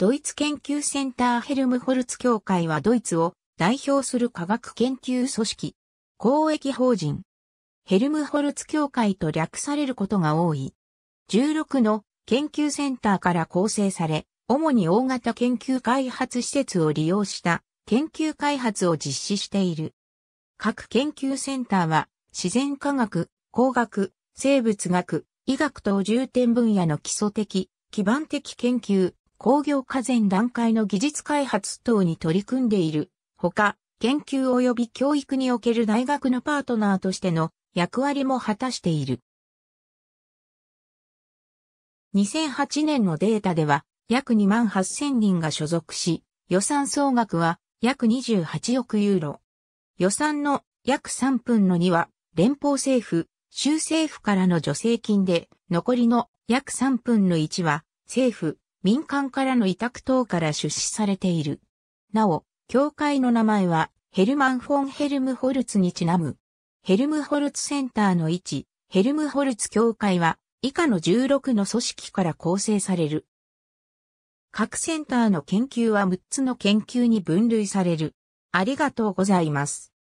ドイツ研究センターヘルムホルツ協会はドイツを代表する科学研究組織、公益法人、ヘルムホルツ協会と略されることが多い。16の研究センターから構成され、主に大型研究開発施設を利用した研究開発を実施している。各研究センターは自然科学、工学、生物学、医学等重点分野の基礎的、基盤的研究、工業化前段階の技術開発等に取り組んでいる。ほか、研究及び教育における大学のパートナーとしての役割も果たしている。2008年のデータでは、約2万8000人が所属し、予算総額は約28億ユーロ。予算の約3分の2は、連邦政府、州政府からの助成金で、残りの約3分の1は、政府、民間からの委託等から出資されている。なお、教会の名前はヘルマン・フォン・ヘルムホルツにちなむ。ヘルムホルツセンターの位置、ヘルムホルツ教会は以下の16の組織から構成される。各センターの研究は6つの研究に分類される。ありがとうございます。